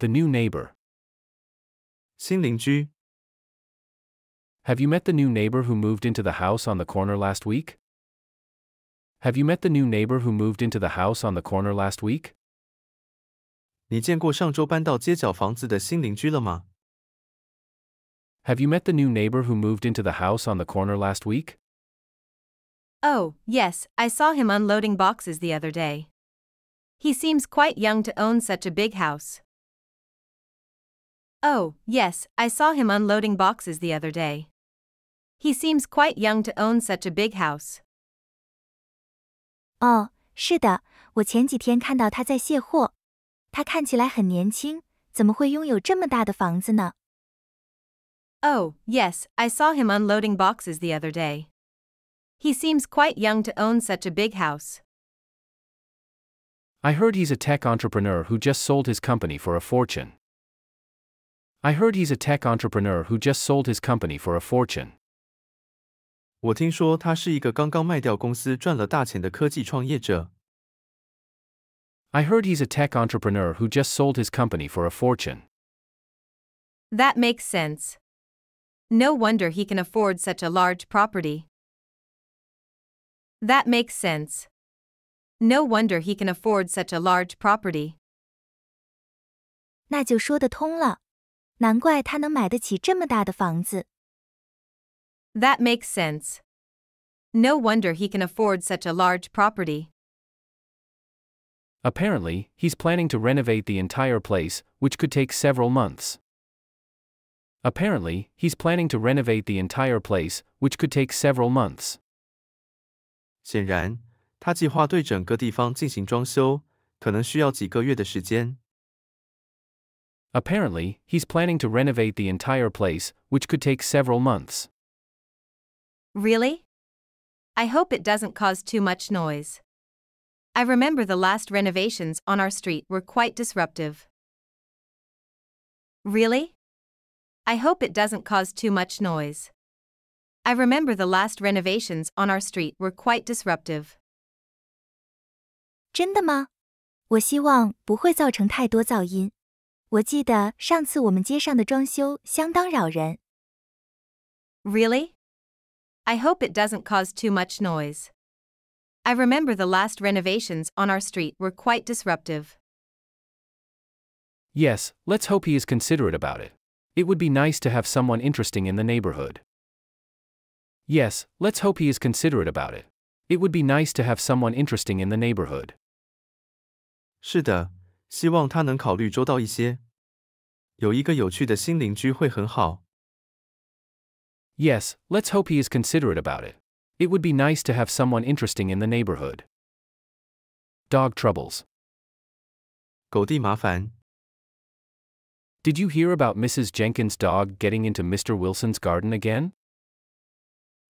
The new neighbor. 新邻居. Have you met the new neighbor who moved into the house on the corner last week? Have you met the new neighbor who moved into the house on the corner last week? Have you met the new neighbor who moved into the house on the corner last week? Oh, yes, I saw him unloading boxes the other day. He seems quite young to own such a big house. Oh, yes, I saw him unloading boxes the other day. He seems quite young to own such a big house. Oh, yes, I saw him unloading boxes the other day. He seems quite young to own such a big house. I heard he's a tech entrepreneur who just sold his company for a fortune. I heard he's a tech entrepreneur who just sold his company for a fortune. 我听说他是一个刚刚卖掉公司赚了大钱的科技创业者。I heard he's a tech entrepreneur who just sold his company for a fortune. That makes sense. No wonder he can afford such a large property. That makes sense. No wonder he can afford such a large property. 那就说得通了。难怪他能买得起这么大的房子。That makes sense. No wonder he can afford such a large property. Apparently, he's planning to renovate the entire place, which could take several months. Apparently, he's planning to renovate the entire place, which could take several months. 显然，他计划对整个地方进行装修，可能需要几个月的时间。Apparently, he's planning to renovate the entire place, which could take several months. Really? I hope it doesn't cause too much noise. I remember the last renovations on our street were quite disruptive. Really? I hope it doesn't cause too much noise. I remember the last renovations on our street were quite disruptive. 真的吗？我希望不会造成太多噪音。我记得上次我们街上的装修相当扰人。Really? I hope it doesn't cause too much noise. I remember the last renovations on our street were quite disruptive. Yes, let's hope he is considerate about it. It would be nice to have someone interesting in the neighborhood. Yes, let's hope he is considerate about it. It would be nice to have someone interesting in the neighborhood. 是的，希望他能考虑周到一些。有一个有趣的新邻居会很好。Yes, let's hope he is considerate about it. It would be nice to have someone interesting in the neighborhood. Dog troubles. 狗地麻烦。Did you hear about Mrs. Jenkins' dog getting into Mr. Wilson's garden again?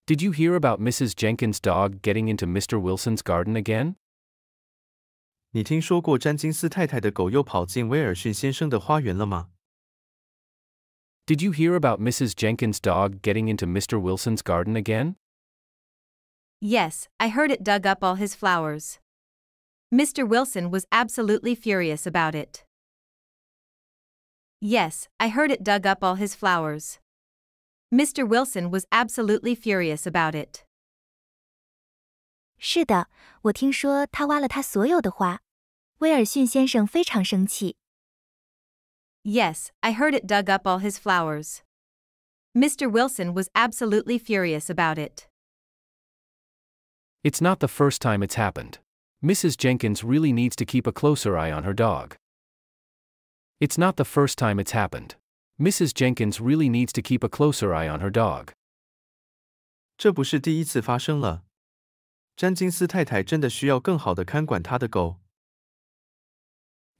Did you hear about Mrs. Jenkins' dog getting into Mr. Wilson's garden again? 你听说过詹金斯太太的狗又跑进威尔逊先生的花园了吗？Did you hear about Mrs. Jenkins' dog getting into Mr. Wilson's garden again? Yes, I heard it dug up all his flowers. Mr. Wilson was absolutely furious about it. Yes, I heard it dug up all his flowers. Mr. Wilson was absolutely furious about it. 是的，我听说他挖了他所有的花。威尔逊先生非常生气。Yes, I heard it dug up all his flowers. Mr. Wilson was absolutely furious about it. It's not the first time it's happened. Mrs. Jenkins really needs to keep a closer eye on her dog. It's not the first time it's happened. Mrs. Jenkins really needs to keep a closer eye on her dog. 这不是第一次发生了。詹金斯太太真的需要更好的看管她的狗。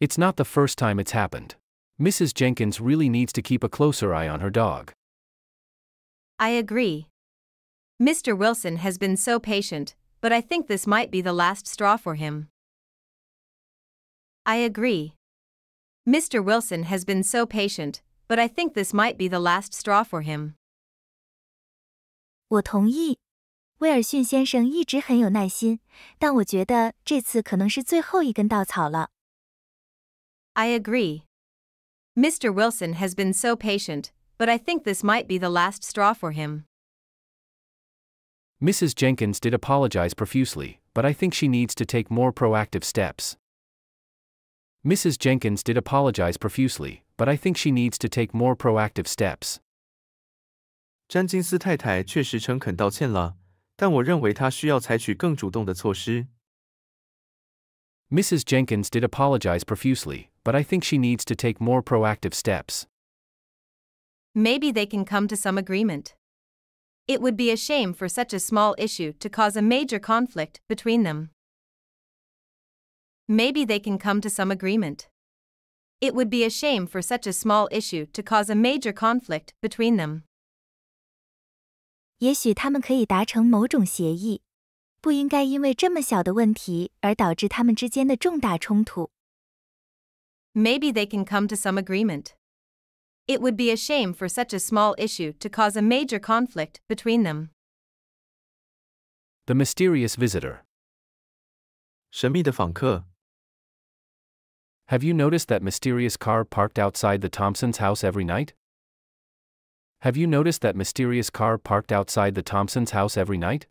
It's not the first time it's happened. Mrs. Jenkins really needs to keep a closer eye on her dog. I agree. Mr. Wilson has been so patient, but I think this might be the last straw for him. I agree. Mr. Wilson has been so patient, but I think this might be the last straw for him. 我同意。威尔逊先生一直很有耐心，但我觉得这次可能是最后一根稻草了。I agree. Mr. Wilson has been so patient, but I think this might be the last straw for him. Mrs. Jenkins did apologize profusely, but I think she needs to take more proactive steps. Mrs. Jenkins did apologize profusely, but I think she needs to take more proactive steps. 詹金斯太太确实诚恳道歉了，但我认为他需要采取更主动的措施。Mrs. Jenkins did apologize profusely, but I think she needs to take more proactive steps. Maybe they can come to some agreement. It would be a shame for such a small issue to cause a major conflict between them. Maybe they can come to some agreement. It would be a shame for such a small issue to cause a major conflict between them. 也许他们可以达成某种协议，不应该因为这么小的问题而导致他们之间的重大冲突。Maybe they can come to some agreement. It would be a shame for such a small issue to cause a major conflict between them. The mysterious visitor. Have you noticed that mysterious car parked outside the Thompson's house every night? Have you noticed that mysterious car parked outside the Thompson's house every night?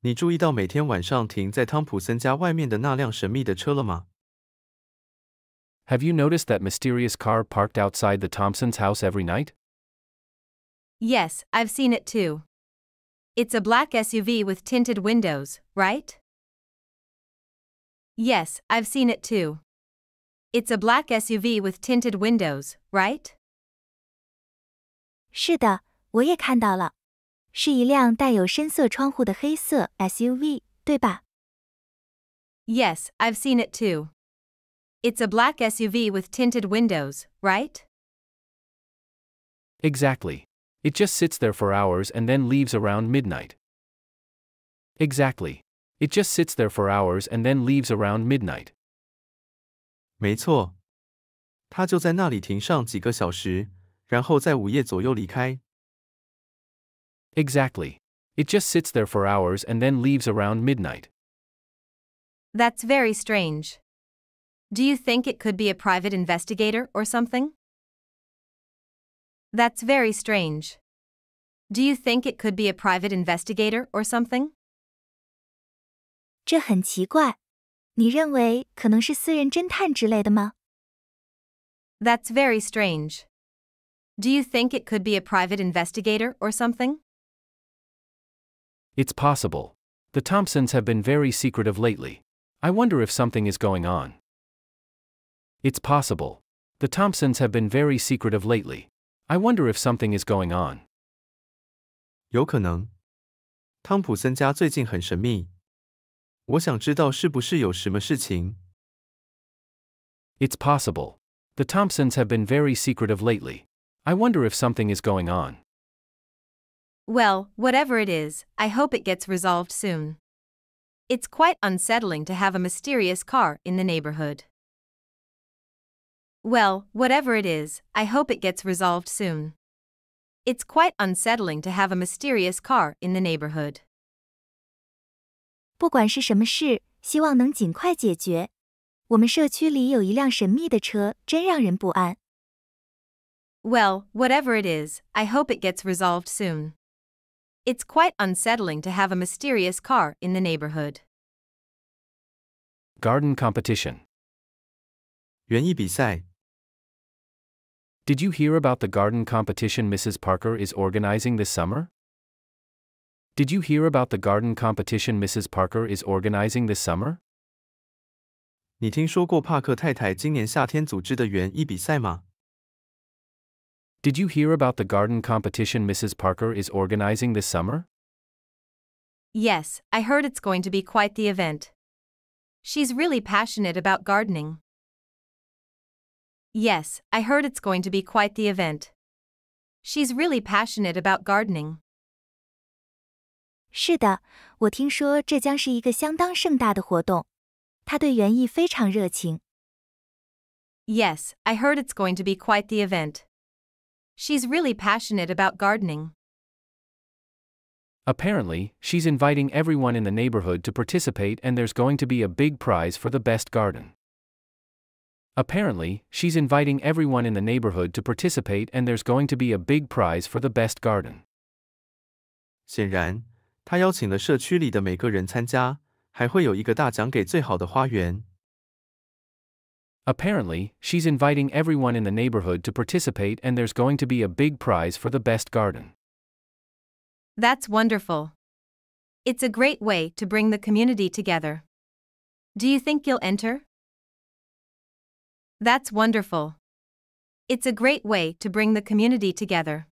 你注意到每天晚上停在汤普森家外面的那辆神秘的车了吗？Have you noticed that mysterious car parked outside the Thompson's house every night? Yes, I've seen it too. It's a black SUV with tinted windows, right? Yes, I've seen it too. It's a black SUV with tinted windows, right? 是的，我也看到了，是一辆带有深色窗户的黑色 SUV，对吧？Yes, I've seen it too. It's a black SUV with tinted windows, right? Exactly. It just sits there for hours and then leaves around midnight. Exactly. It just sits there for hours and then leaves around midnight. 没错，它就在那里停上几个小时，然后在午夜左右离开。Exactly. It just sits there for hours and then leaves around midnight. That's very strange. Do you think it could be a private investigator or something? That's very strange. Do you think it could be a private investigator or something? That's very strange. Do you think it could be a private investigator or something? It's possible. The Thompsons have been very secretive lately. I wonder if something is going on. It's possible. The Thompsons have been very secretive lately. I wonder if something is going on. 有可能。汤普森家最近很神秘。我想知道是不是有什么事情。It's possible. The Thompsons have been very secretive lately. I wonder if something is going on. Well, whatever it is, I hope it gets resolved soon. It's quite unsettling to have a mysterious car in the neighborhood. Well, whatever it is, I hope it gets resolved soon. It's quite unsettling to have a mysterious car in the neighborhood. 不管是什么事，希望能尽快解决。我们社区里有一辆神秘的车，真让人不安。well, whatever it is, I hope it gets resolved soon. It's quite unsettling to have a mysterious car in the neighborhood. Garden competition. 园艺比赛 Did you hear about the garden competition Mrs. Parker is organizing this summer? Did you hear about the garden competition Mrs. Parker is organizing this summer? 你听说过帕克太太今年夏天组织的园艺比赛吗？did you hear about the garden competition Mrs. Parker is organizing this summer? Yes, I heard it's going to be quite the event. She's really passionate about gardening. Yes, I heard it's going to be quite the event. She's really passionate about gardening. 是的，我听说这将是一个相当盛大的活动。她对园艺非常热情。Yes, I heard it's going to be quite the event. She's really passionate about gardening. Apparently, she's inviting everyone in the neighborhood to participate, and there's going to be a big prize for the best garden. Apparently, she's inviting everyone in the neighborhood to participate, and there's going to be a big prize for the best garden. 显然，她邀请了社区里的每个人参加，还会有一个大奖给最好的花园。Apparently, she's inviting everyone in the neighborhood to participate, and there's going to be a big prize for the best garden. That's wonderful. It's a great way to bring the community together. Do you think you'll enter? That's wonderful. It's a great way to bring the community together.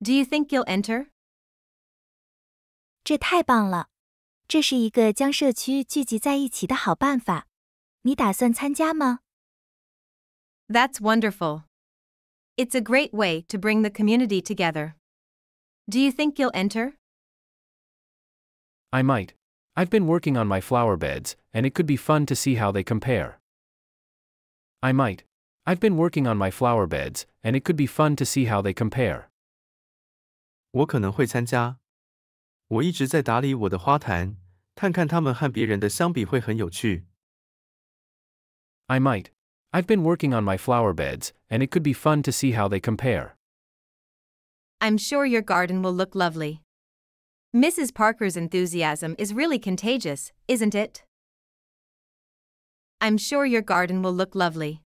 Do you think you'll enter? 这太棒了！这是一个将社区聚集在一起的好办法。你打算参加吗？That's wonderful. It's a great way to bring the community together. Do you think you'll enter? I might. I've been working on my flower beds, and it could be fun to see how they compare. I might. I've been working on my flower beds, and it could be fun to see how they compare. 我可能会参加。我一直在打理我的花坛，看看它们和别人的相比会很有趣。I might. I've been working on my flower beds, and it could be fun to see how they compare. I'm sure your garden will look lovely. Mrs. Parker's enthusiasm is really contagious, isn't it? I'm sure your garden will look lovely.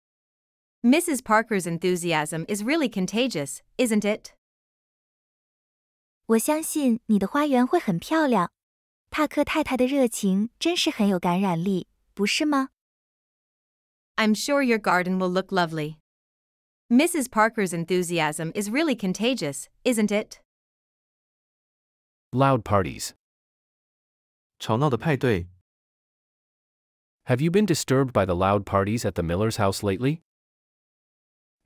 Mrs. Parker's enthusiasm is really contagious, isn't it? 我相信你的花园会很漂亮。帕克太太的热情真是很有感染力，不是吗？I'm sure your garden will look lovely. Mrs. Parker's enthusiasm is really contagious, isn't it? Loud parties. 吵闹的派对. Have you been disturbed by the loud parties at the Miller's house lately?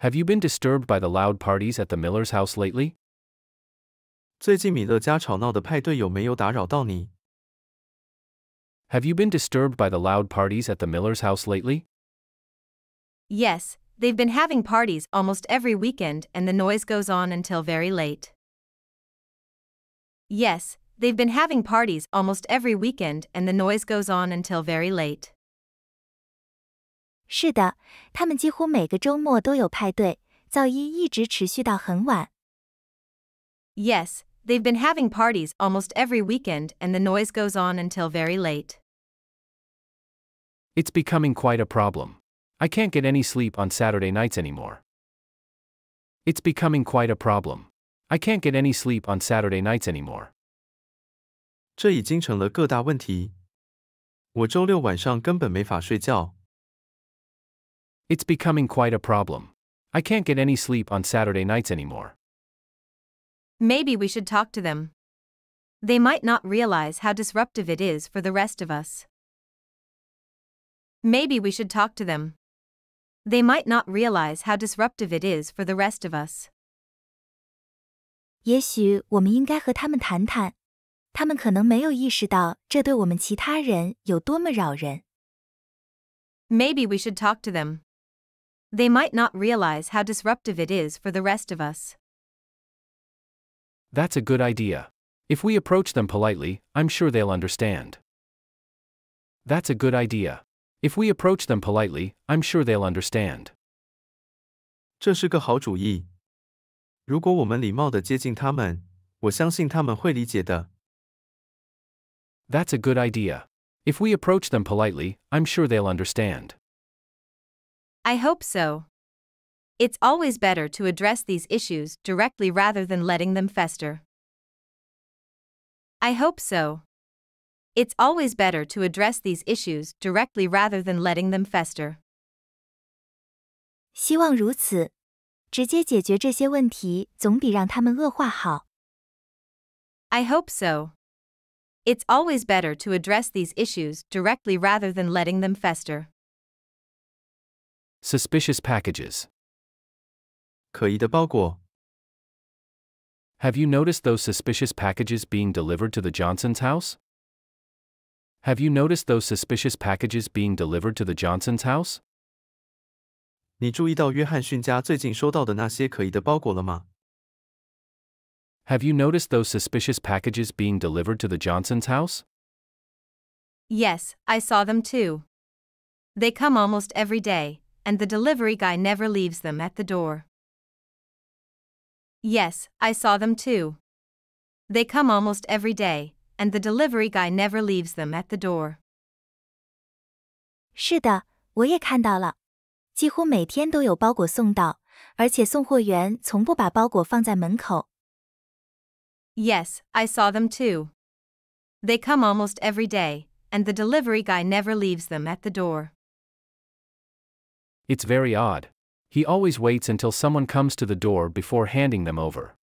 Have you been disturbed by the loud parties at the Miller's house lately? Have you been disturbed by the loud parties at the Miller's house lately? Yes, they've been having parties almost every weekend and the noise goes on until very late. Yes, they've been having parties almost every weekend and the noise goes on until very late. Yes, they they've been having parties almost every weekend and the noise goes on until very late. It's becoming quite a problem. I can't get any sleep on Saturday nights anymore. It's becoming quite a problem. I can't get any sleep on Saturday nights anymore. 这已经成了个大问题。我周六晚上根本没法睡觉。It's becoming quite a problem. I can't get any sleep on Saturday nights anymore. Maybe we should talk to them. They might not realize how disruptive it is for the rest of us. Maybe we should talk to them. They might not realize how disruptive it is for the rest of us. 也许我们应该和他们谈谈，他们可能没有意识到这对我们其他人有多么扰人。Maybe we should talk to them. They might not realize how disruptive it is for the rest of us. That's a good idea. If we approach them politely, I'm sure they'll understand. That's a good idea. If we approach them politely, I'm sure they'll understand. 这是个好主意。如果我们礼貌地接近他们，我相信他们会理解的。That's a good idea. If we approach them politely, I'm sure they'll understand. I hope so. It's always better to address these issues directly rather than letting them fester. I hope so. It's always better to address these issues directly rather than letting them fester. 希望如此，直接解决这些问题总比让他们恶化好。I hope so. It's always better to address these issues directly rather than letting them fester. Suspicious packages. 可疑的包裹。Have you noticed those suspicious packages being delivered to the Johnson's house? Have you noticed those suspicious packages being delivered to the Johnson's house? 你注意到约翰逊家最近收到的那些可疑的包裹了吗？Have you noticed those suspicious packages being delivered to the Johnson's house? Yes, I saw them too. They come almost every day, and the delivery guy never leaves them at the door. Yes, I saw them too. They come almost every day, and the delivery guy never leaves them at the door. 是的，我也看到了，几乎每天都有包裹送到，而且送货员从不把包裹放在门口。Yes, I saw them too. They come almost every day, and the delivery guy never leaves them at the door. It's very odd. He always waits until someone comes to the door before handing them over.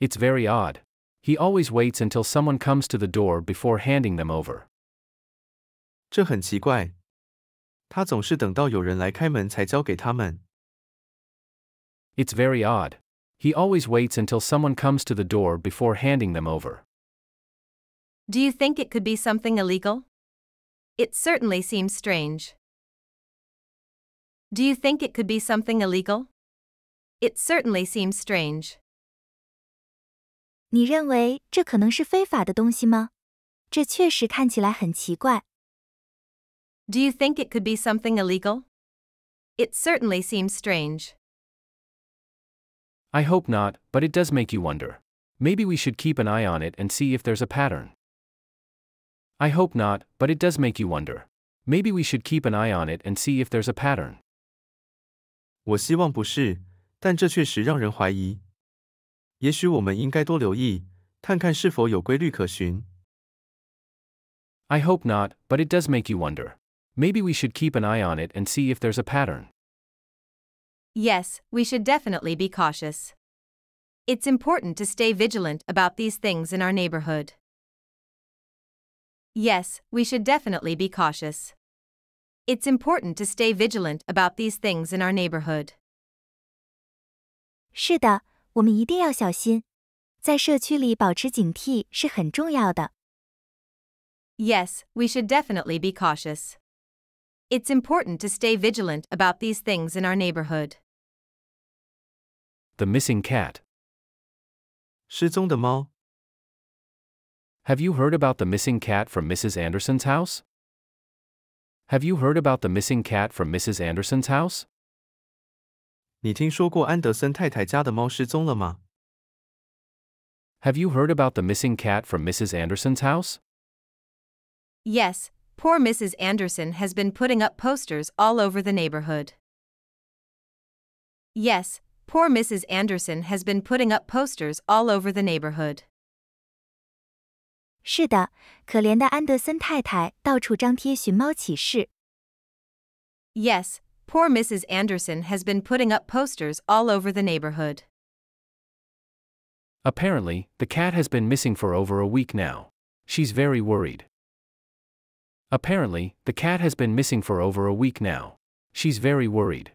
It's very odd. He always waits until someone comes to the door before handing them over. 这很奇怪，他总是等到有人来开门才交给他们。It's very odd. He always waits until someone comes to the door before handing them over. Do you think it could be something illegal? It certainly seems strange. Do you think it could be something illegal? It certainly seems strange. 你认为这可能是非法的东西吗？这确实看起来很奇怪。Do you think it could be something illegal? It certainly seems strange. I hope not, but it does make you wonder. Maybe we should keep an eye on it and see if there's a pattern. I hope not, but it does make you wonder. Maybe we should keep an eye on it and see if there's a pattern. 我希望不是，但这确实让人怀疑。也许我们应该多留意，看看是否有规律可循。I hope not, but it does make you wonder. Maybe we should keep an eye on it and see if there's a pattern. Yes, we should definitely be cautious. It's important to stay vigilant about these things in our neighborhood. Yes, we should definitely be cautious. It's important to stay vigilant about these things in our neighborhood. 是的，我们一定要小心，在社区里保持警惕是很重要的。Yes, we should definitely be cautious. It's important to stay vigilant about these things in our neighborhood. The missing cat. Have you heard about the missing cat from Mrs. Anderson's house? Have you heard about the missing cat from Mrs. Anderson's house? 你听说过安德森太太家的猫失踪了吗？Have you heard about the missing cat from Mrs. Anderson's house? Yes, poor Mrs. Anderson has been putting up posters all over the neighborhood. Yes, poor Mrs. Anderson has been putting up posters all over the neighborhood. 是的，可怜的安德森太太到处张贴寻猫启事。Yes, Poor Mrs. Anderson has been putting up posters all over the neighborhood. Apparently, the cat has been missing for over a week now. She's very worried. Apparently, the cat has been missing for over a week now. She's very worried.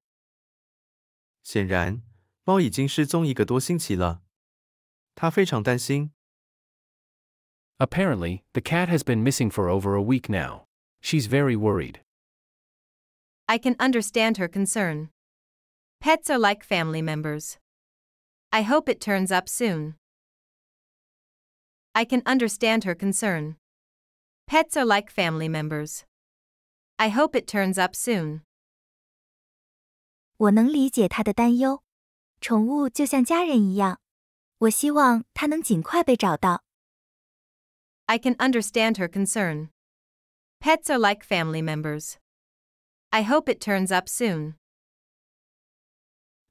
显然，猫已经失踪一个多星期了。她非常担心。Apparently, the cat has been missing for over a week now. She's very worried. I can understand her concern. Pets are like family members. I hope it turns up soon. I can understand her concern. Pets are like family members. I hope it turns up soon. 我能理解他的担忧，宠物就像家人一样，我希望它能尽快被找到。I can understand her concern. Pets are like family members. I hope it turns up soon.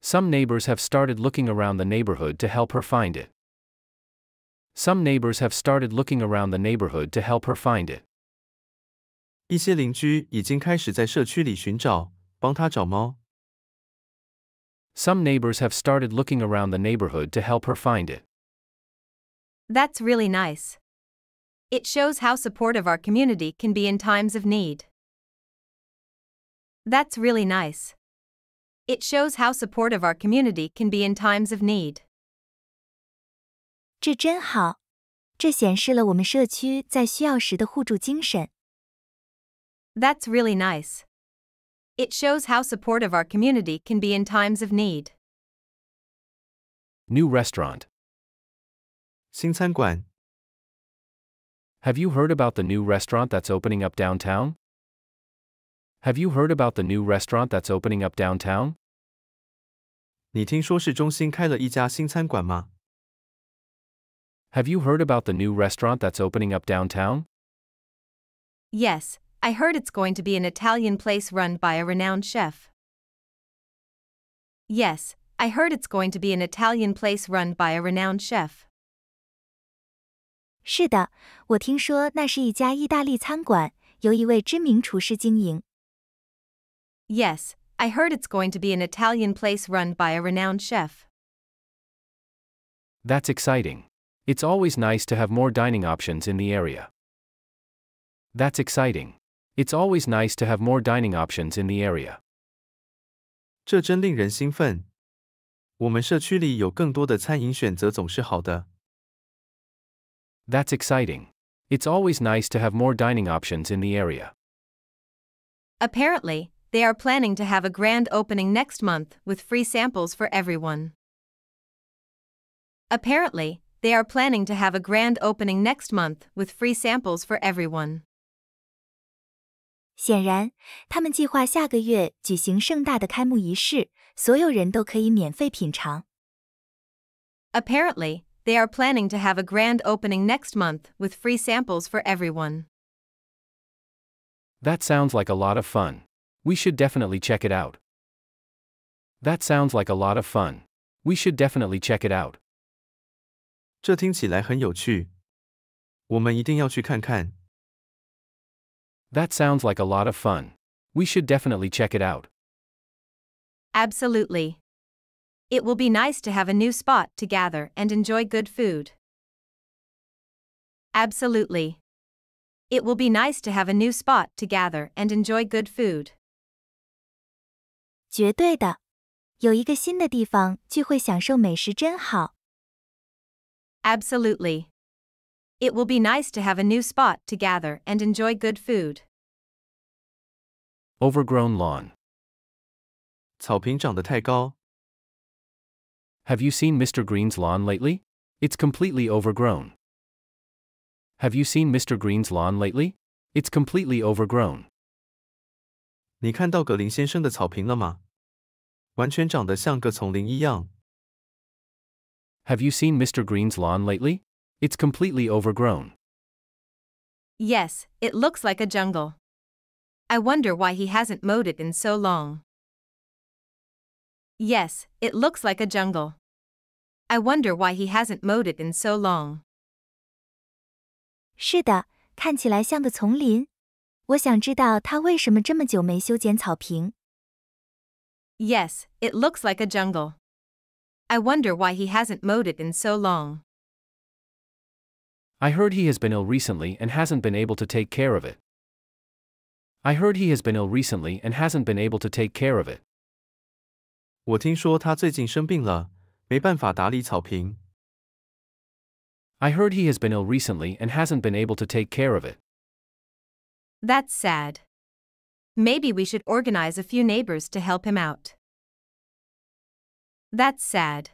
Some neighbors have started looking around the neighborhood to help her find it. Some neighbors have started looking around the neighborhood to help her find it. Some neighbors have started looking around the neighborhood to help her find it. That's really nice. It shows how supportive our community can be in times of need. That's really nice. It shows how supportive our community can be in times of need. 这真好，这显示了我们社区在需要时的互助精神。That's really nice. It shows how supportive our community can be in times of need. New restaurant. 新餐馆。Have you heard about the new restaurant that's opening up downtown? Have you heard about the new restaurant that's opening up downtown? Have you heard about the new restaurant that's opening up downtown? Yes, I heard it's going to be an Italian place run by a renowned chef. Yes, I heard it's going to be an Italian place run by a renowned chef. 是的，我听说那是一家意大利餐馆，由一位知名厨师经营。Yes, I heard it's going to be an Italian place run by a renowned chef. That's exciting. It's always nice to have more dining options in the area. That's exciting. It's always nice to have more dining options in the area. 这真令人兴奋。我们社区里有更多的餐饮选择总是好的。That's exciting. It's always nice to have more dining options in the area. Apparently, they are planning to have a grand opening next month with free samples for everyone. Apparently, they are planning to have a grand opening next month with free samples for everyone. 显然，他们计划下个月举行盛大的开幕仪式，所有人都可以免费品尝。Apparently, they are planning to have a grand opening next month with free samples for everyone. That sounds like a lot of fun. We should definitely check it out. That sounds like a lot of fun. We should definitely check it out. 这听起来很有趣，我们一定要去看看。That sounds like a lot of fun. We should definitely check it out. Absolutely. It will be nice to have a new spot to gather and enjoy good food. Absolutely. It will be nice to have a new spot to gather and enjoy good food. 绝对的。有一个新的地方聚会，享受美食真好。Absolutely. It will be nice to have a new spot to gather and enjoy good food. Overgrown lawn. Have you seen Mr. Green's lawn lately? It's completely overgrown. Have you seen Mr. Green's lawn lately? It's completely overgrown. 你看到葛林先生的草坪了吗？完全长得像个丛林一样。Have you seen Mr. Green's lawn lately? It's completely overgrown. Yes, it looks like a jungle. I wonder why he hasn't mowed it in so long. Yes, it looks like a jungle. I wonder why he hasn't mowed it in so long. 是的，看起来像个丛林。我想知道他为什么这么久没修剪草坪。Yes, it looks like a jungle. I wonder why he hasn't mowed it in so long. I heard he has been ill recently and hasn't been able to take care of it. I heard he has been ill recently and hasn't been able to take care of it. I heard he has been ill recently and hasn't been able to take care of it. That's sad. Maybe we should organize a few neighbors to help him out. That's sad.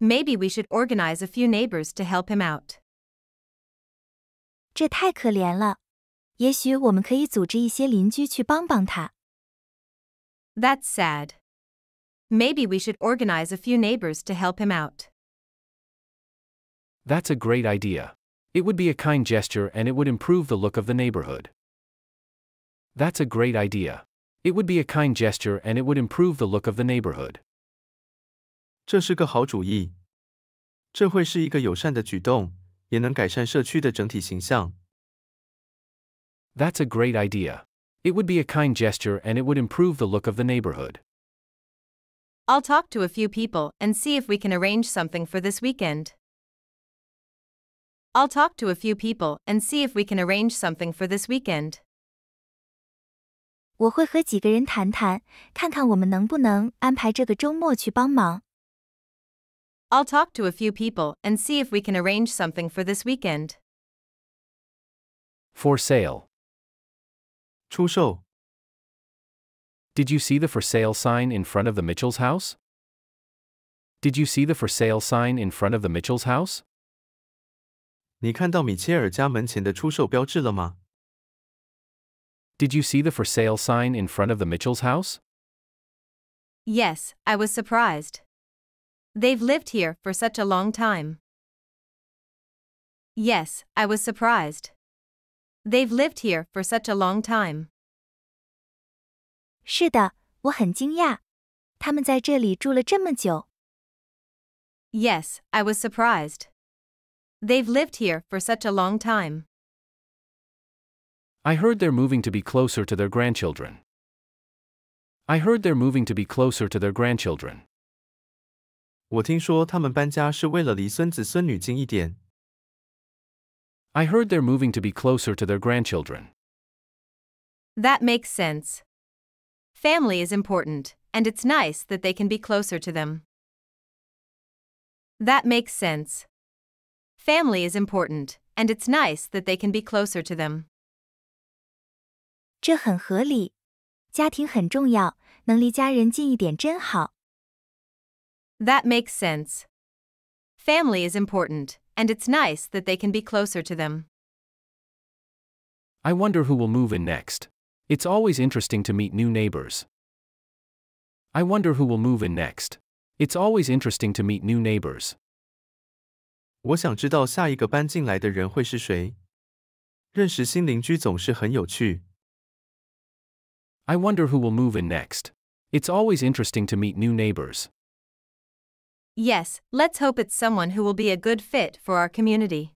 Maybe we should organize a few neighbors to help him out. 这太可怜了。也许我们可以组织一些邻居去帮帮他。That's sad. Maybe we should organize a few neighbors to help him out. That's a great idea. It would be a kind gesture and it would improve the look of the neighborhood. That's a great idea. It would be a kind gesture and it would improve the look of the neighborhood. That's a great idea. It would be a kind gesture and it would improve the look of the neighborhood. I'll talk to a few people and see if we can arrange something for this weekend. I'll talk to a few people and see if we can arrange something for this weekend. 我会和几个人谈谈，看看我们能不能安排这个周末去帮忙。I'll talk to a few people and see if we can arrange something for this weekend. For sale. 出售. Did you see the for sale sign in front of the Mitchell's house? Did you see the for sale sign in front of the Mitchell's house? 你看到米切尔家门前的出售标志了吗？did you see the for sale sign in front of the Mitchell's house? Yes, I was surprised. They've lived here for such a long time. Yes, I was surprised. They've lived here for such a long time. 是的，我很惊讶，他们在这里住了这么久。Yes, I was surprised. They've lived here for such a long time. I heard they're moving to be closer to their grandchildren. I heard they're moving to be closer to their grandchildren. I heard they're moving to be closer to their grandchildren. That makes sense. Family is important, and it's nice that they can be closer to them. That makes sense. Family is important, and it's nice that they can be closer to them. 这很合理。家庭很重要，能离家人近一点真好。That makes sense. Family is important, and it's nice that they can be closer to them. I wonder who will move in next. It's always interesting to meet new neighbors. I wonder who will move in next. It's always interesting to meet new neighbors. 我想知道下一个搬进来的人会是谁。认识新邻居总是很有趣。I wonder who will move in next. It's always interesting to meet new neighbors. Yes, let's hope it's someone who will be a good fit for our community.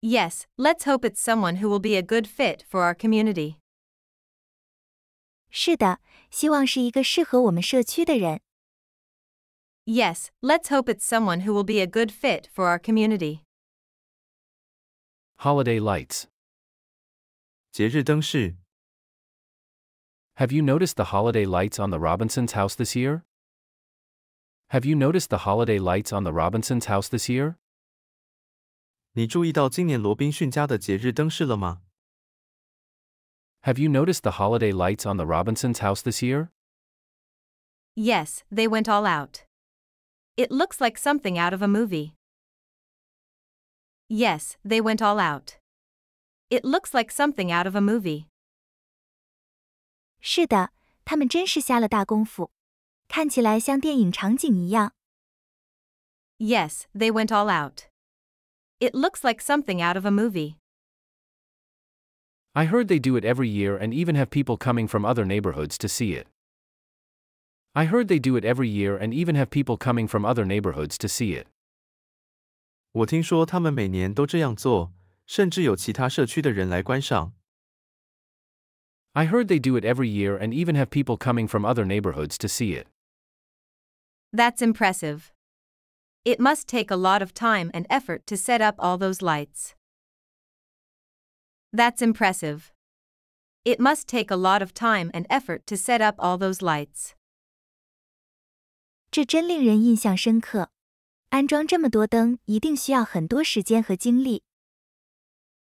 Yes, let's hope it's someone who will be a good fit for our community. Yes, let let's hope it's someone who will be a good fit for our community. Holiday lights. 节日灯饰 have you noticed the holiday lights on the Robinson's house this year? Have you noticed the holiday lights on the Robinson's house this year? Have you noticed the holiday lights on the Robinson's house this year? Yes, they went all out. It looks like something out of a movie. Yes, they went all out. It looks like something out of a movie. 是的，他们真是下了大功夫，看起来像电影场景一样。Yes, they went all out. It looks like something out of a movie. I heard they do it every year and even have people coming from other neighborhoods to see it. I heard they do it every year and even have people coming from other neighborhoods to see it. 我听说他们每年都这样做，甚至有其他社区的人来观赏。I heard they do it every year and even have people coming from other neighborhoods to see it. That's impressive. It must take a lot of time and effort to set up all those lights. That's impressive. It must take a lot of time and effort to set up all those lights. 这真令人印象深刻。安装这么多灯，一定需要很多时间和精力。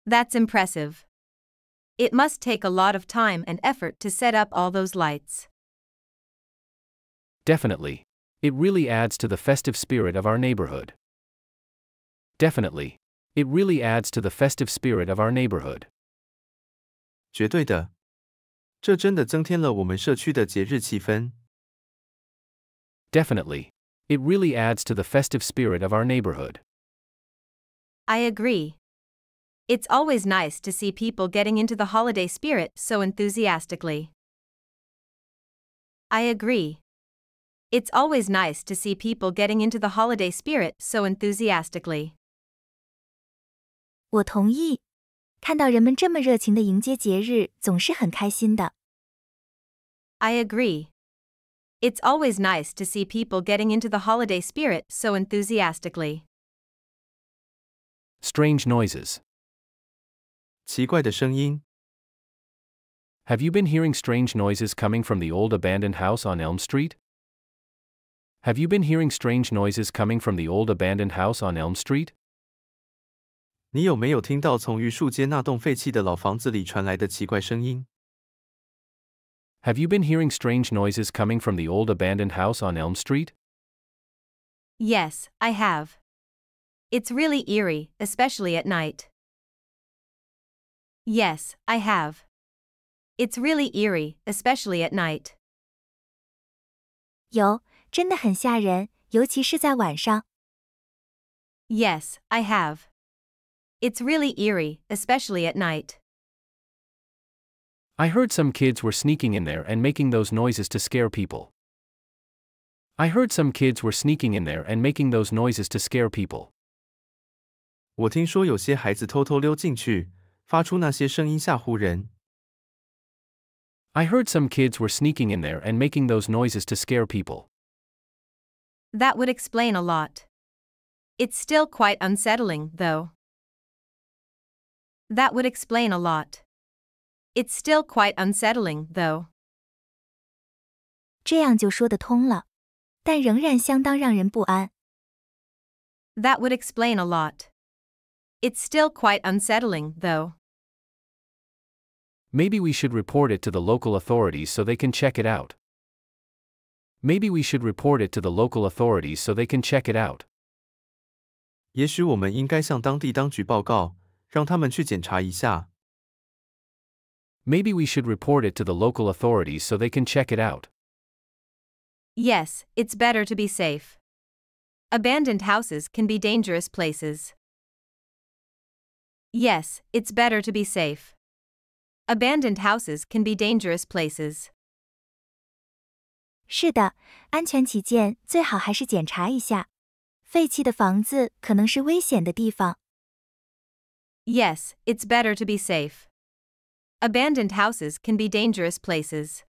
That's impressive. It must take a lot of time and effort to set up all those lights. Definitely. It really adds to the festive spirit of our neighborhood. Definitely. It really adds to the festive spirit of our neighborhood. 绝对的，这真的增添了我们社区的节日气氛。Definitely. It really adds to the festive spirit of our neighborhood. I agree. It's always nice to see people getting into the holiday spirit so enthusiastically. I agree. It's always nice to see people getting into the holiday spirit so enthusiastically. 我同意，看到人们这么热情地迎接节日，总是很开心的。I agree. It's always nice to see people getting into the holiday spirit so enthusiastically. Strange noises. 奇怪的声音。Have you been hearing strange noises coming from the old abandoned house on Elm Street? Have you been hearing strange noises coming from the old abandoned house on Elm Street? 你有没有听到从榆树街那栋废弃的老房子里传来的奇怪声音？Have you been hearing strange noises coming from the old abandoned house on Elm Street? Yes, I have. It's really eerie, especially at night. Yes, I have. It's really eerie, especially at night. Yes, I have. It's really eerie, especially at night. I heard some kids were sneaking in there and making those noises to scare people. I heard some kids were sneaking in there and making those noises to scare people. 我听说有些孩子偷偷溜进去,发出那些声音吓唬人。I heard some kids were sneaking in there and making those noises to scare people. That would explain a lot. It's still quite unsettling, though. That would explain a lot. It's still quite unsettling, though. That would explain a lot. It's still quite unsettling, though. Maybe we should report it to the local authorities so they can check it out. Maybe we should report it to the local authorities so they can check it out. 也许我们应该向当地当局报告，让他们去检查一下。Maybe we should report it to the local authorities so they can check it out. Yes, it's better to be safe. Abandoned houses can be dangerous places. Yes, it's better to be safe. Abandoned houses can be dangerous places. 是的，安全起见，最好还是检查一下。废弃的房子可能是危险的地方。Yes, it's better to be safe. Abandoned houses can be dangerous places.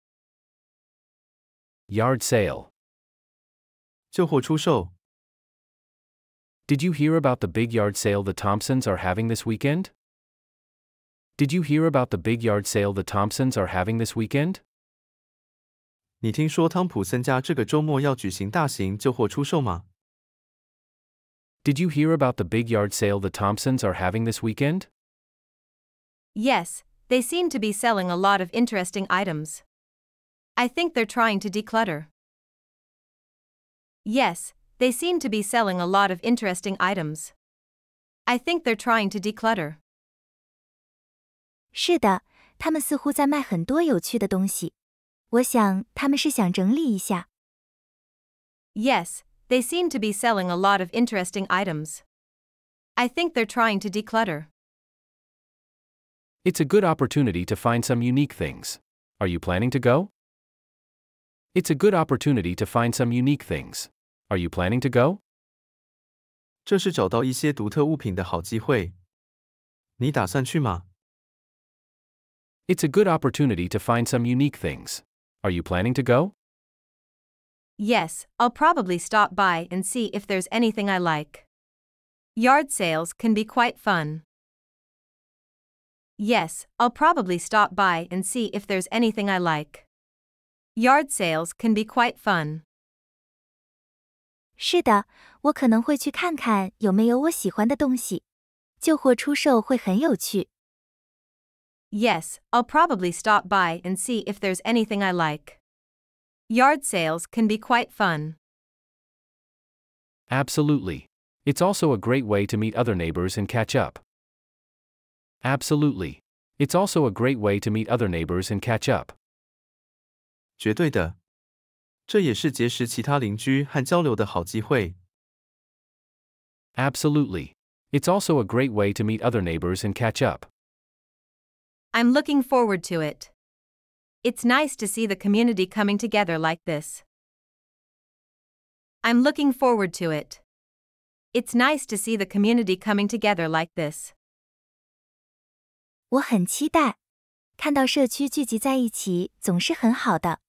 Yard sale. 旧货出售。Did you hear about the big yard sale the Thompsons are having this weekend? Did you hear about the big yard sale the Thompsons are having this weekend? 你听说汤普森家这个周末要举行大型旧货出售吗？Did you hear about the big yard sale the Thompsons are having this weekend? Yes, they seem to be selling a lot of interesting items. I think they're trying to declutter. Yes, they seem to be selling a lot of interesting items. I think they're trying to declutter. 是的，他们似乎在卖很多有趣的东西。我想他们是想整理一下。Yes, they seem to be selling a lot of interesting items. I think they're trying to declutter. It's a good opportunity to find some unique things. Are you planning to go? It's a good opportunity to find some unique things. Are you planning to go? 这是找到一些独特物品的好机会。你打算去吗？it's a good opportunity to find some unique things. Are you planning to go? Yes, I'll probably stop by and see if there's anything I like. Yard sales can be quite fun. Yes, I'll probably stop by and see if there's anything I like. Yard sales can be quite fun. 是的，我可能会去看看有没有我喜欢的东西。旧货出售会很有趣。Yes, I'll probably stop by and see if there's anything I like. Yard sales can be quite fun. Absolutely. It's also a great way to meet other neighbors and catch up. Absolutely. It's also a great way to meet other neighbors and catch up. 绝对的，这也是结识其他邻居和交流的好机会。Absolutely. It's also a great way to meet other neighbors and catch up. I'm looking forward to it. It's nice to see the community coming together like this. I'm looking forward to it. It's nice to see the community coming together like this. 我很期待，看到社区聚集在一起总是很好的。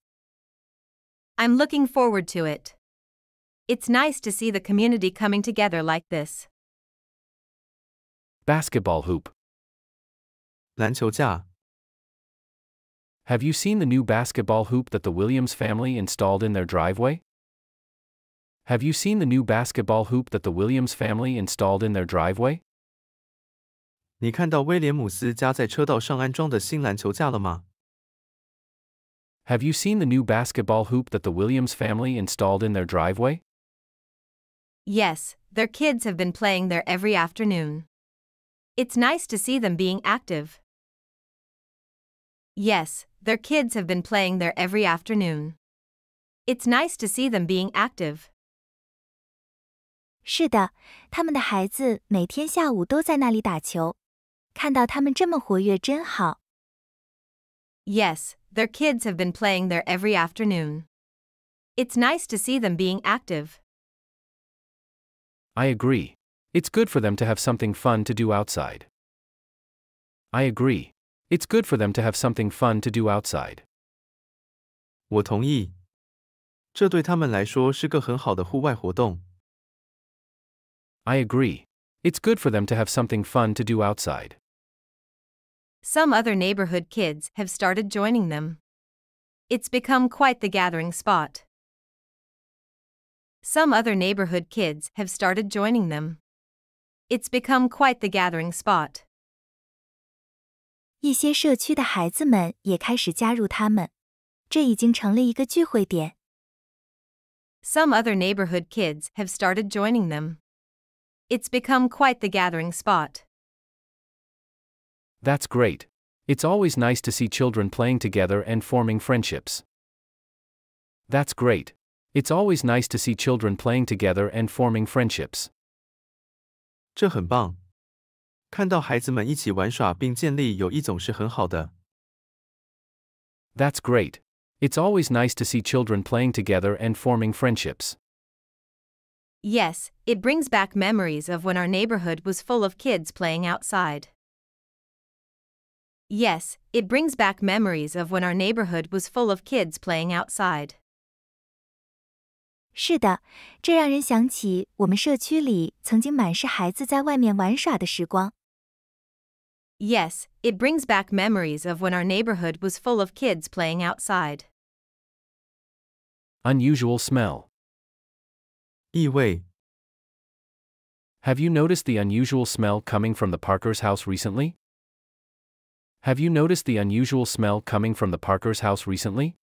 I'm looking forward to it. It's nice to see the community coming together like this. Basketball hoop. Have you seen the new basketball hoop that the Williams family installed in their driveway? Have you seen the new basketball hoop that the Williams family installed in their driveway? Have you seen the new basketball hoop that the Williams family installed in their driveway? Yes, their kids have been playing there every afternoon. It's nice to see them being active. Yes, their kids have been playing there every afternoon. It's nice to see them being active. 是的，他们的孩子每天下午都在那里打球。看到他们这么活跃真好。Yes, their kids have been playing there every afternoon. It's nice to see them being active. I agree. It's good for them to have something fun to do outside. I agree. It's good for them to have something fun to do outside. 我同意，这对他们来说是个很好的户外活动。I agree. It's good for them to have something fun to do outside. Some other neighborhood kids have started joining them. It's become quite the gathering spot. Some other neighborhood kids have started joining them. It's become quite the gathering spot. 一些社区的孩子们也开始加入他们，这已经成了一个聚会点。Some other neighborhood kids have started joining them. It's become quite the gathering spot. That's great. It's always nice to see children playing together and forming friendships. That's great. It's always nice to see children playing together and forming friendships. 这很棒。看到孩子们一起玩耍并建立友谊总是很好的。That's great. It's always nice to see children playing together and forming friendships. Yes, it brings back memories of when our neighborhood was full of kids playing outside. Yes, it brings back memories of when our neighborhood was full of kids playing outside. 是的，这让人想起我们社区里曾经满是孩子在外面玩耍的时光。Yes, it brings back memories of when our neighborhood was full of kids playing outside. Unusual smell. 异味. Have you noticed the unusual smell coming from the Parker's house recently? Have you noticed the unusual smell coming from the Parker's house recently?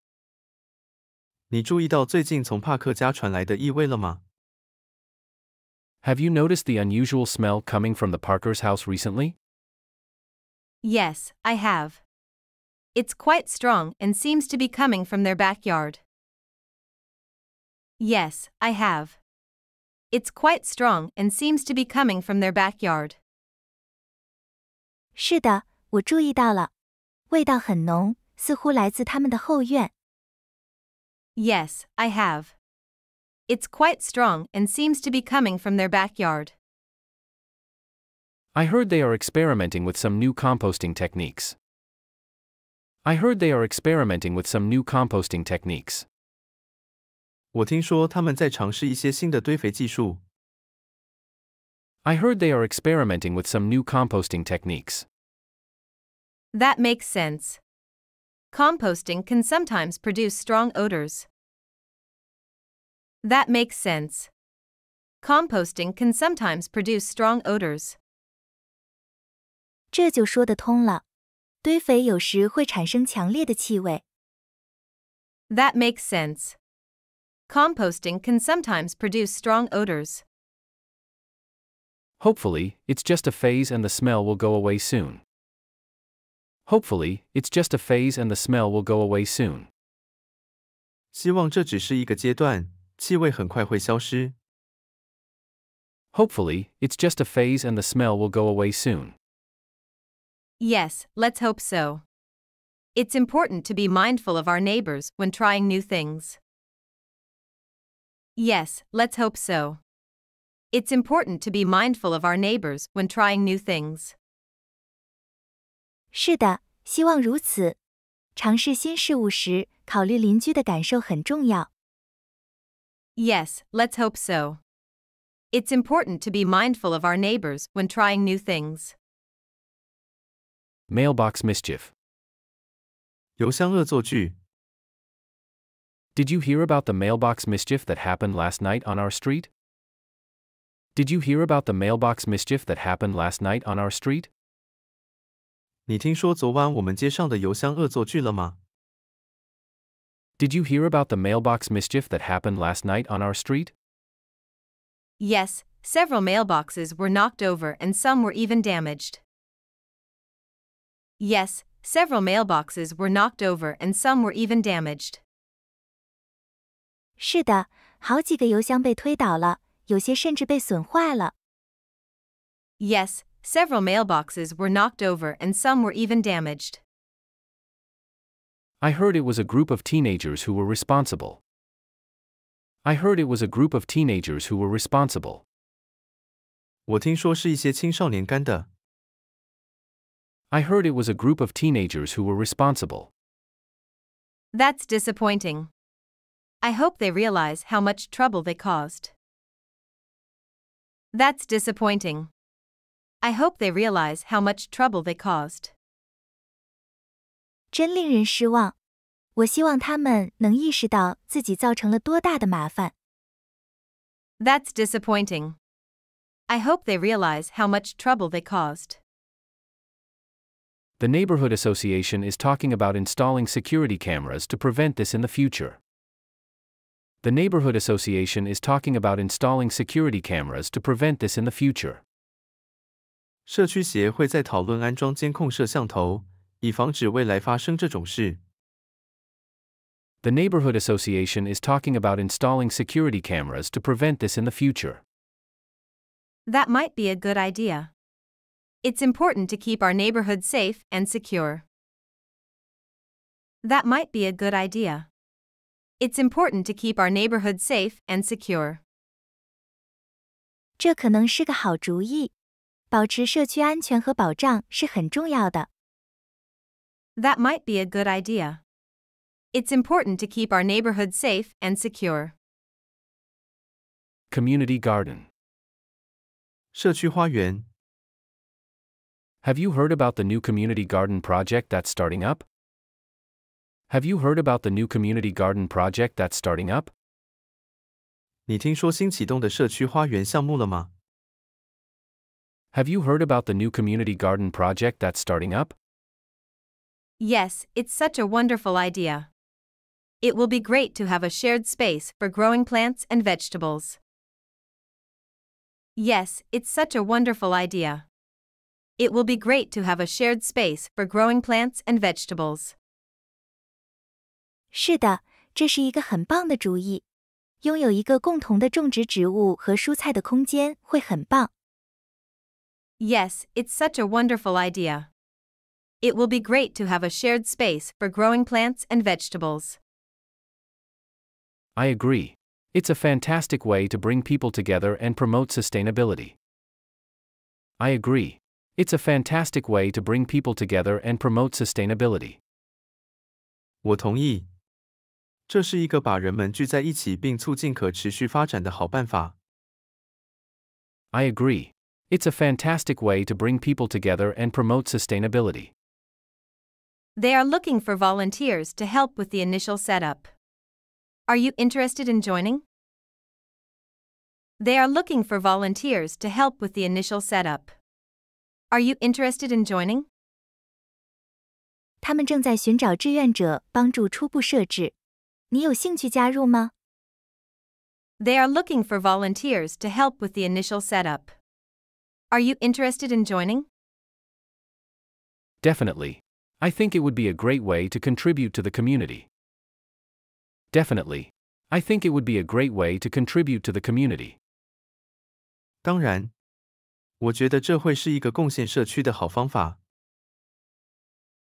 Have you noticed the unusual smell coming from the Parker's house recently? Yes, I have. It's quite strong and seems to be coming from their backyard. Yes, I have. It's quite strong and seems to be coming from their backyard. 是的，我注意到了，味道很浓，似乎来自他们的后院。Yes, I have. It's quite strong and seems to be coming from their backyard. I heard they are experimenting with some new composting techniques. I heard they are experimenting with some new composting techniques. I heard they are experimenting with some new composting techniques. That makes sense. Composting can sometimes produce strong odors. That makes sense. Composting can sometimes produce strong odors. 这就说得通了。堆肥有时会产生强烈的气味。That makes sense. Composting can sometimes produce strong odors. Hopefully, it's just a phase and the smell will go away soon. Hopefully, it's just a phase and the smell will go away soon. 希望这只是一个阶段，气味很快会消失。Hopefully, it's just a phase and the smell will go away soon. Yes, let's hope so. It's important to be mindful of our neighbors when trying new things. Yes, let's hope so. It's important to be mindful of our neighbors when trying new things. 是的，希望如此。尝试新事物时，考虑邻居的感受很重要。Yes, let's hope so. It's important to be mindful of our neighbors when trying new things. Mailbox mischief. 邮箱恶作剧. Did you hear about the mailbox mischief that happened last night on our street? Did you hear about the mailbox mischief that happened last night on our street? Did you hear about the mailbox mischief that happened last night on our street? Yes, several mailboxes were knocked over and some were even damaged. Yes, several mailboxes were knocked over and some were even damaged. 是的，好几个邮箱被推倒了，有些甚至被损坏了。Yes, several mailboxes were knocked over and some were even damaged. I heard it was a group of teenagers who were responsible. I heard it was a group of teenagers who were responsible. 我听说是一些青少年干的，I heard it was a group of teenagers who were responsible. That's disappointing. I hope they realize how much trouble they caused. That's disappointing. I hope they realize how much trouble they caused. 真令人失望。我希望他们能意识到自己造成了多大的麻烦。That's disappointing. I hope they realize how much trouble they caused the neighborhood association is talking about installing security cameras to prevent this in the future. The neighborhood association is talking about installing security cameras to prevent this in the future. 社区协会在讨论安装监控摄像头，以防止未来发生这种事。The neighborhood association is talking about installing security cameras to prevent this in the future. That might be a good idea. It's important to keep our neighborhood safe and secure. That might be a good idea. It's important to keep our neighborhood safe and secure. 这可能是个好主意。保持社区安全和保障是很重要的。That might be a good idea. It's important to keep our neighborhood safe and secure. Community garden. 社区花园 have you heard about the new community garden project that's starting up? Have you heard about the new community garden project that's starting up? Have you heard about the new community garden project that's starting up? Yes, it's such a wonderful idea. It will be great to have a shared space for growing plants and vegetables. Yes, it's such a wonderful idea it will be great to have a shared space for growing plants and vegetables. 是的，这是一个很棒的主意。拥有一个共同的种植植物和蔬菜的空间会很棒。Yes, it's such a wonderful idea. It will be great to have a shared space for growing plants and vegetables. I agree. It's a fantastic way to bring people together and promote sustainability. I agree. It's a fantastic way to bring people together and promote sustainability. 我同意，这是一个把人们聚在一起并促进可持续发展的好办法。I agree. It's a fantastic way to bring people together and promote sustainability. They are looking for volunteers to help with the initial setup. Are you interested in joining? They are looking for volunteers to help with the initial setup. Are you interested in joining? 他们正在寻找志愿者帮助初步设置。你有兴趣加入吗？They are looking for volunteers to help with the initial setup. Are you interested in joining? Definitely. I think it would be a great way to contribute to the community. Definitely. I think it would be a great way to contribute to the community. 当然,我觉得这会是一个贡献社区的好方法。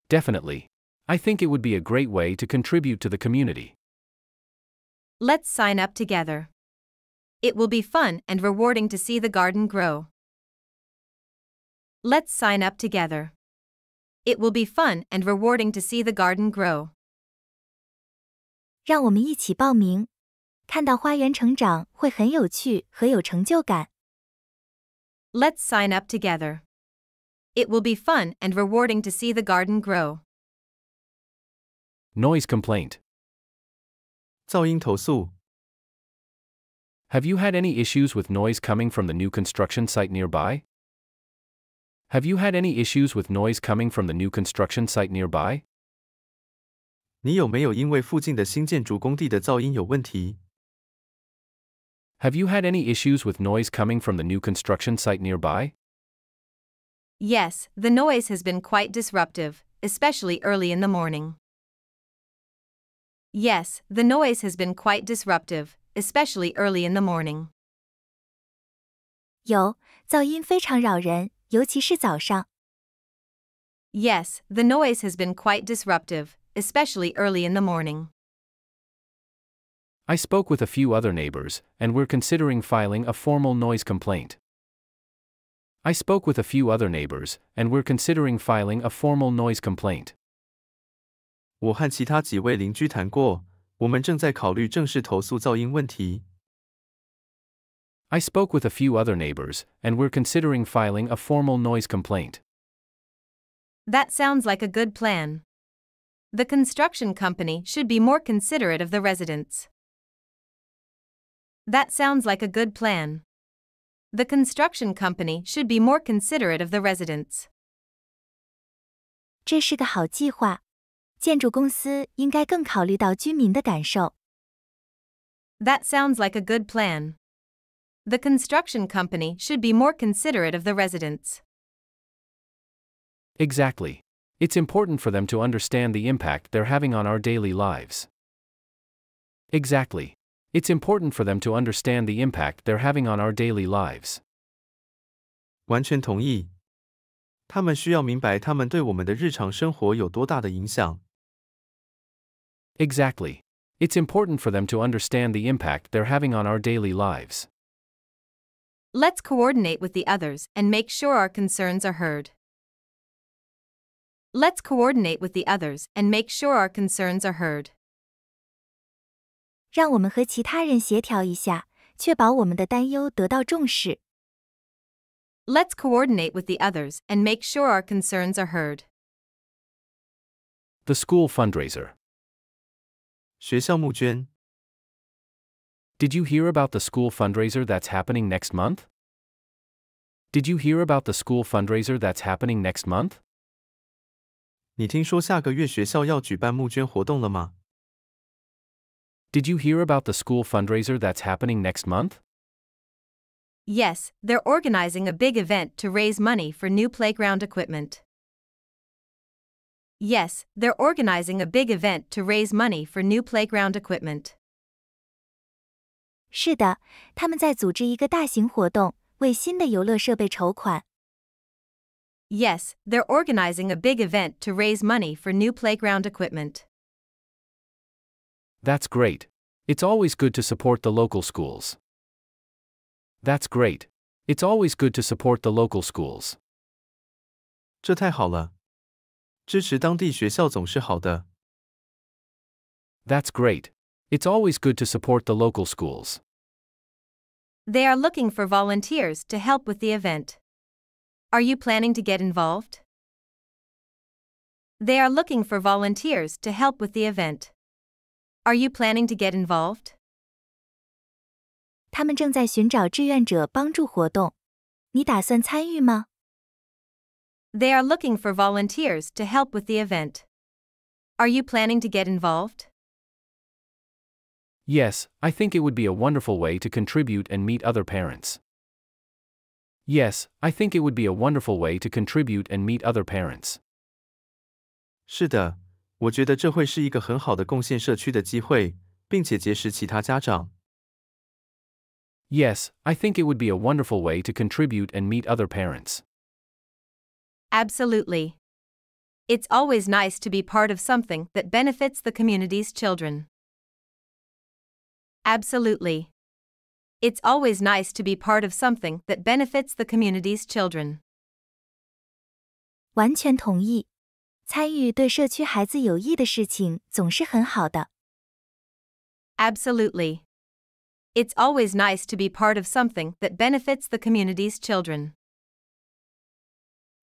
Definitely. I think it would be a great way to contribute to the community. Let's sign up together. It will be fun and rewarding to see the garden grow. Let's sign up together. It will be fun and rewarding to see the garden grow. 让我们一起报名，看到花园成长会很有趣和有成就感。Let's sign up together. It will be fun and rewarding to see the garden grow. Noise complaint. 噪音投诉. Have you had any issues with noise coming from the new construction site nearby? Have you had any issues with noise coming from the new construction site nearby? Have you had any issues with noise coming from the new construction site nearby? Yes, the noise has been quite disruptive, especially early in the morning. Yes, the noise has been quite disruptive, especially early in the morning. 有，噪音非常扰人，尤其是早上。Yes, the noise has been quite disruptive, especially early in the morning. I spoke with a few other neighbors, and we're considering filing a formal noise complaint. I spoke with a few other neighbors, and we're considering filing a formal noise complaint. 我和其他几位邻居谈过，我们正在考虑正式投诉噪音问题。I spoke with a few other neighbors, and we're considering filing a formal noise complaint. That sounds like a good plan. The construction company should be more considerate of the residents. That sounds like a good plan. The construction company should be more considerate of the residents. 这是个好计划，建筑公司应该更考虑到居民的感受。That sounds like a good plan. The construction company should be more considerate of the residents. Exactly. It's important for them to understand the impact they're having on our daily lives. Exactly. It's important for them to understand the impact they're having on our daily lives. 完全同意。他们需要明白他们对我们的日常生活有多大的影响。Exactly. It's important for them to understand the impact they're having on our daily lives. Let's coordinate with the others and make sure our concerns are heard. Let's coordinate with the others and make sure our concerns are heard. 让我们和其他人协调一下，确保我们的担忧得到重视。Let's coordinate with the others and make sure our concerns are heard. The school fundraiser. 学校募捐. Did you hear about the school fundraiser that's happening next month? Did you hear about the school fundraiser that's happening next month? 你听说下个月学校要举办募捐活动了吗？did you hear about the school fundraiser that's happening next month? Yes, they're organizing a big event to raise money for new playground equipment. Yes, they're organizing a big event to raise money for new playground equipment. 是的，他们在组织一个大型活动，为新的游乐设备筹款。Yes, they're organizing a big event to raise money for new playground equipment. That's great. It's always good to support the local schools. That's great. It's always good to support the local schools. 这太好了。支持当地学校总是好的。That's great. It's always good to support the local schools. They are looking for volunteers to help with the event. Are you planning to get involved? They are looking for volunteers to help with the event. Are you planning to get involved? 他们正在寻找志愿者帮助活动，你打算参与吗？They are looking for volunteers to help with the event. Are you planning to get involved? Yes, I think it would be a wonderful way to contribute and meet other parents. Yes, I think it would be a wonderful way to contribute and meet other parents. 是的,我觉得这会是一个很好的贡献社区的机会，并且结识其他家长。Yes, I think it would be a wonderful way to contribute and meet other parents. Absolutely. It's always nice to be part of something that benefits the community's children. Absolutely. It's always nice to be part of something that benefits the community's children. 完全同意。参与对社区孩子有益的事情总是很好的。Absolutely. It's always nice to be part of something that benefits the community's children.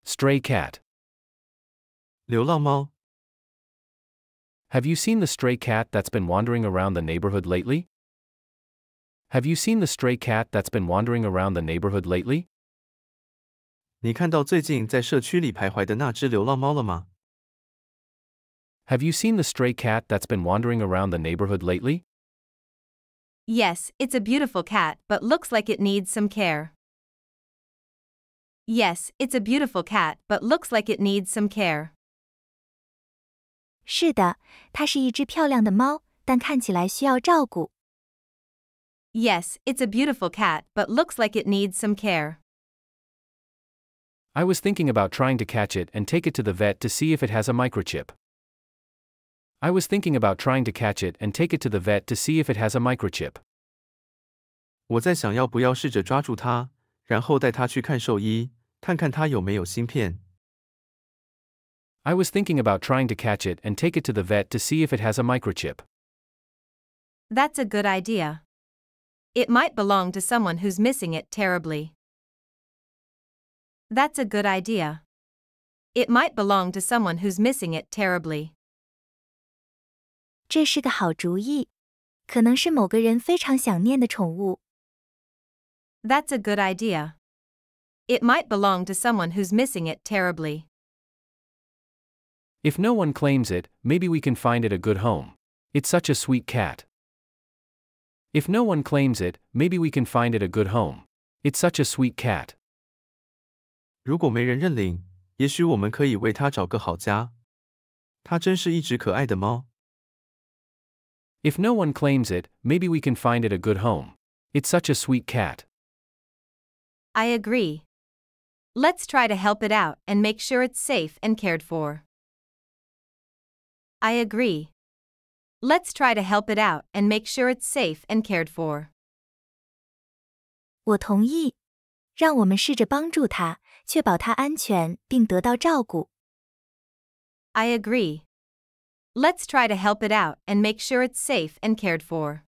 Stray cat. 流浪猫. Have you seen the stray cat that's been wandering around the neighborhood lately? Have you seen the stray cat that's been wandering around the neighborhood lately? 你看到最近在社区里徘徊的那只流浪猫了吗？have you seen the stray cat that's been wandering around the neighborhood lately? Yes, it's a beautiful cat, but looks like it needs some care. Yes, it's a beautiful cat, but looks like it needs some care. Yes, it's a beautiful cat, but looks like it needs some care. I was thinking about trying to catch it and take it to the vet to see if it has a microchip. I was thinking about trying to catch it and take it to the vet to see if it has a microchip. 我在想要不要试着抓住它，然后带它去看兽医，看看它有没有芯片。I was thinking about trying to catch it and take it to the vet to see if it has a microchip. That's a good idea. It might belong to someone who's missing it terribly. That's a good idea. It might belong to someone who's missing it terribly. 这是个好主意，可能是某个人非常想念的宠物。That's a good idea. It might belong to someone who's missing it terribly. If no one claims it, maybe we can find it a good home. It's such a sweet cat. If no one claims it, maybe we can find it a good home. It's such a sweet cat. 如果没人认领，也许我们可以为它找个好家。它真是一只可爱的猫。if no one claims it, maybe we can find it a good home. It's such a sweet cat. I agree. Let's try to help it out and make sure it's safe and cared for. I agree. Let's try to help it out and make sure it's safe and cared for. 我同意，让我们试着帮助它，确保它安全并得到照顾。I agree. Let's try to help it out and make sure it's safe and cared for.